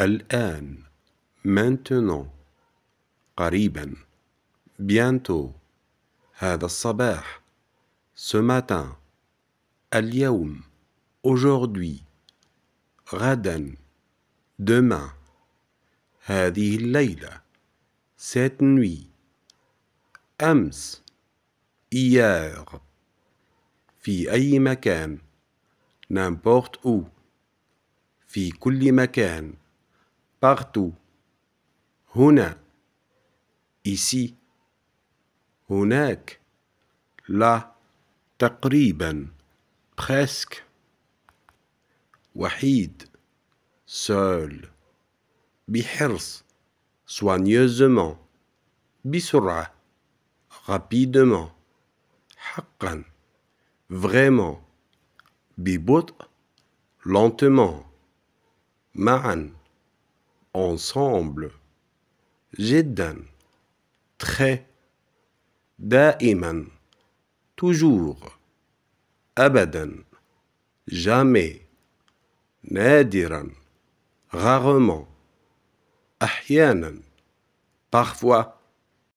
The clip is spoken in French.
الآن maintenant قريبا bientôt هذا الصباح ce matin اليوم aujourd'hui غدا demain هذه الليلة cette nuit أمس hier في أي مكان n'importe où في كل مكان partout. Huna, ici. Hunak, là. Taqriban. presque Wahid. seul Bihirs. soigneusement Bisura rapidement Hakkan. vraiment Bibut. lentement Man ensemble جدا très daiman, toujours Abadan jamais nadiran, rarement parfois